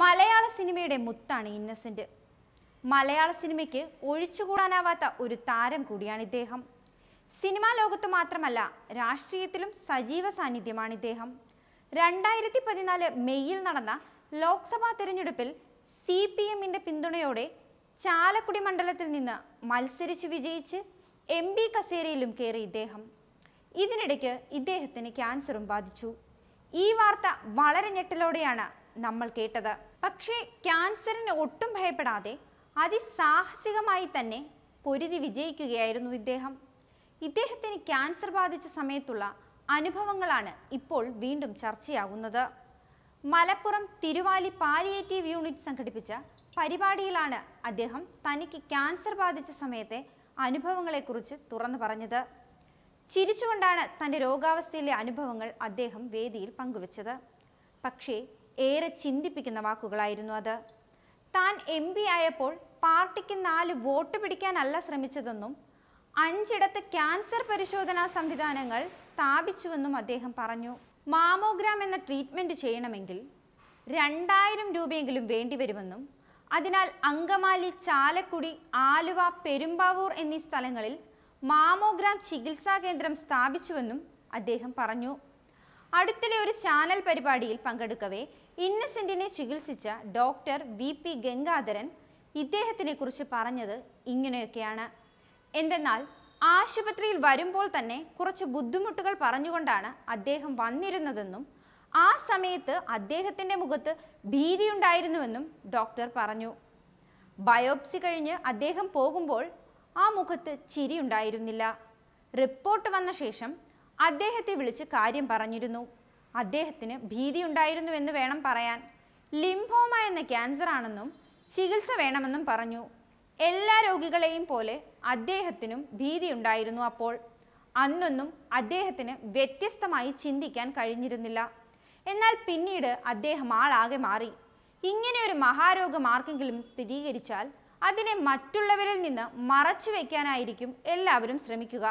മലയാള സിനിമയുടെ മുത്താണ് ഇന്നസെന്റ് മലയാള സിനിമയ്ക്ക് ഒഴിച്ചുകൂടാനാവാത്ത ഒരു താരം കൂടിയാണ് ഇദ്ദേഹം സിനിമാ ലോകത്ത് മാത്രമല്ല രാഷ്ട്രീയത്തിലും സജീവ സാന്നിധ്യമാണ് ഇദ്ദേഹം രണ്ടായിരത്തി പതിനാല് മെയ്യിൽ നടന്ന ലോക്സഭാ തെരഞ്ഞെടുപ്പിൽ സി പി എമ്മിൻ്റെ പിന്തുണയോടെ ചാലക്കുടി മണ്ഡലത്തിൽ നിന്ന് മത്സരിച്ച് വിജയിച്ച് എം പി കസേരയിലും കയറി ഇദ്ദേഹം ഇതിനിടയ്ക്ക് ഇദ്ദേഹത്തിന് ക്യാൻസറും ബാധിച്ചു ഈ വാർത്ത വളരെ ഞെട്ടലോടെയാണ് നമ്മൾ കേട്ടത് പക്ഷേ ക്യാൻസറിന് ഒട്ടും ഭയപ്പെടാതെ അതിസാഹസികമായി തന്നെ പൊരുതി വിജയിക്കുകയായിരുന്നു ഇദ്ദേഹം ഇദ്ദേഹത്തിന് ക്യാൻസർ ബാധിച്ച സമയത്തുള്ള അനുഭവങ്ങളാണ് ഇപ്പോൾ വീണ്ടും ചർച്ചയാകുന്നത് മലപ്പുറം തിരുവാലി പാലിയേറ്റീവ് യൂണിറ്റ് സംഘടിപ്പിച്ച പരിപാടിയിലാണ് അദ്ദേഹം തനിക്ക് ക്യാൻസർ ബാധിച്ച സമയത്തെ അനുഭവങ്ങളെക്കുറിച്ച് തുറന്നു പറഞ്ഞത് ചിരിച്ചുകൊണ്ടാണ് തൻ്റെ രോഗാവസ്ഥയിലെ അനുഭവങ്ങൾ അദ്ദേഹം വേദിയിൽ പങ്കുവച്ചത് പക്ഷേ ഏറെ ചിന്തിപ്പിക്കുന്ന വാക്കുകളായിരുന്നു അത് താൻ എം പി ആയപ്പോൾ പാർട്ടിക്ക് നാല് വോട്ട് പിടിക്കാനല്ല ശ്രമിച്ചതെന്നും അഞ്ചിടത്ത് ക്യാൻസർ പരിശോധനാ സംവിധാനങ്ങൾ സ്ഥാപിച്ചുവെന്നും അദ്ദേഹം പറഞ്ഞു മാമോഗ്രാം എന്ന ട്രീറ്റ്മെൻറ്റ് ചെയ്യണമെങ്കിൽ രണ്ടായിരം രൂപയെങ്കിലും വേണ്ടിവരുമെന്നും അതിനാൽ അങ്കമാലി ചാലക്കുടി ആലുവ പെരുമ്പാവൂർ എന്നീ സ്ഥലങ്ങളിൽ മാമോഗ്രാം ചികിത്സാ കേന്ദ്രം സ്ഥാപിച്ചുവെന്നും അദ്ദേഹം പറഞ്ഞു അടുത്തിടെ ഒരു ചാനൽ പരിപാടിയിൽ പങ്കെടുക്കവേ ഇന്നസെന്റിനെ ചികിത്സിച്ച ഡോക്ടർ വി പി ഗംഗാധരൻ ഇദ്ദേഹത്തിനെ കുറിച്ച് പറഞ്ഞത് ഇങ്ങനെയൊക്കെയാണ് എന്തെന്നാൽ ആശുപത്രിയിൽ വരുമ്പോൾ തന്നെ കുറച്ച് ബുദ്ധിമുട്ടുകൾ പറഞ്ഞുകൊണ്ടാണ് അദ്ദേഹം വന്നിരുന്നതെന്നും ആ സമയത്ത് അദ്ദേഹത്തിൻ്റെ മുഖത്ത് ഭീതിയുണ്ടായിരുന്നുവെന്നും ഡോക്ടർ പറഞ്ഞു ബയോപ്സി കഴിഞ്ഞ് അദ്ദേഹം പോകുമ്പോൾ ആ മുഖത്ത് ചിരിയുണ്ടായിരുന്നില്ല റിപ്പോർട്ട് വന്ന ശേഷം അദ്ദേഹത്തെ വിളിച്ച് കാര്യം പറഞ്ഞിരുന്നു അദ്ദേഹത്തിന് ഭീതിയുണ്ടായിരുന്നുവെന്ന് വേണം പറയാൻ ലിംഫോമ എന്ന ക്യാൻസർ ആണെന്നും ചികിത്സ വേണമെന്നും പറഞ്ഞു എല്ലാ രോഗികളെയും പോലെ അദ്ദേഹത്തിനും ഭീതിയുണ്ടായിരുന്നു അപ്പോൾ അന്നൊന്നും അദ്ദേഹത്തിന് വ്യത്യസ്തമായി ചിന്തിക്കാൻ കഴിഞ്ഞിരുന്നില്ല എന്നാൽ പിന്നീട് അദ്ദേഹം ആളാകെ മാറി ഒരു മഹാരോഗം ആർക്കെങ്കിലും സ്ഥിരീകരിച്ചാൽ അതിനെ മറ്റുള്ളവരിൽ നിന്ന് മറച്ചു വയ്ക്കാനായിരിക്കും എല്ലാവരും ശ്രമിക്കുക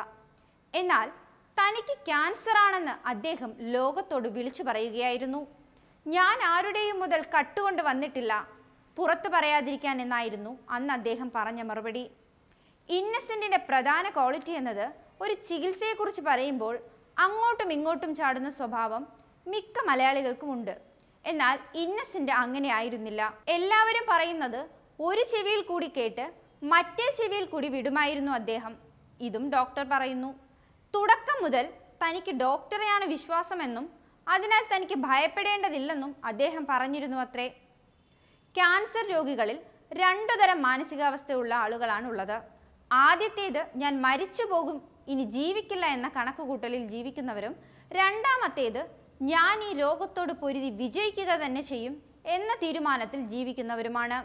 എന്നാൽ തനിക്ക് ക്യാൻസർ ആണെന്ന് അദ്ദേഹം ലോകത്തോട് വിളിച്ചു പറയുകയായിരുന്നു ഞാൻ ആരുടെയും മുതൽ കട്ടുകൊണ്ട് വന്നിട്ടില്ല പുറത്തു പറയാതിരിക്കാൻ എന്നായിരുന്നു അന്ന് അദ്ദേഹം പറഞ്ഞ മറുപടി ഇന്നസെൻറ്റിൻ്റെ പ്രധാന ക്വാളിറ്റി എന്നത് ഒരു ചികിത്സയെക്കുറിച്ച് പറയുമ്പോൾ അങ്ങോട്ടും ഇങ്ങോട്ടും ചാടുന്ന സ്വഭാവം മിക്ക മലയാളികൾക്കും ഉണ്ട് എന്നാൽ ഇന്നസെൻ്റ് അങ്ങനെ ആയിരുന്നില്ല എല്ലാവരും പറയുന്നത് ഒരു ചെവിയിൽ കൂടി കേട്ട് മറ്റേ ചെവിയിൽ കൂടി വിടുമായിരുന്നു അദ്ദേഹം ഇതും ഡോക്ടർ പറയുന്നു തുടക്കം മുതൽ തനിക്ക് ഡോക്ടറെയാണ് വിശ്വാസമെന്നും അതിനാൽ തനിക്ക് ഭയപ്പെടേണ്ടതില്ലെന്നും അദ്ദേഹം പറഞ്ഞിരുന്നു അത്രേ ക്യാൻസർ രോഗികളിൽ രണ്ടു തരം മാനസികാവസ്ഥയുള്ള ആളുകളാണുള്ളത് ആദ്യത്തേത് ഞാൻ മരിച്ചു പോകും ഇനി ജീവിക്കില്ല എന്ന കണക്കുകൂട്ടലിൽ ജീവിക്കുന്നവരും രണ്ടാമത്തേത് ഞാൻ ഈ രോഗത്തോട് പൊരുതി വിജയിക്കുക തന്നെ ചെയ്യും എന്ന തീരുമാനത്തിൽ ജീവിക്കുന്നവരുമാണ്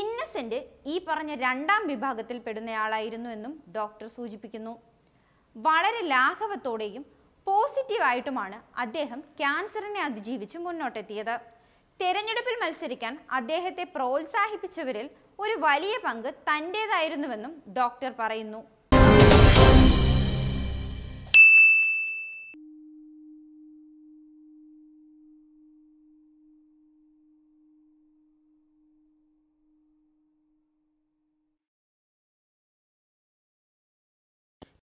ഇന്നസെന്റ് ഈ പറഞ്ഞ രണ്ടാം വിഭാഗത്തിൽ പെടുന്നയാളായിരുന്നു എന്നും ഡോക്ടർ സൂചിപ്പിക്കുന്നു വളരെ ലാഘവത്തോടെയും പോസിറ്റീവായിട്ടുമാണ് അദ്ദേഹം ക്യാൻസറിനെ അതിജീവിച്ച് മുന്നോട്ടെത്തിയത് തെരഞ്ഞെടുപ്പിൽ മത്സരിക്കാൻ അദ്ദേഹത്തെ പ്രോത്സാഹിപ്പിച്ചവരിൽ ഒരു വലിയ പങ്ക് തൻ്റേതായിരുന്നുവെന്നും ഡോക്ടർ പറയുന്നു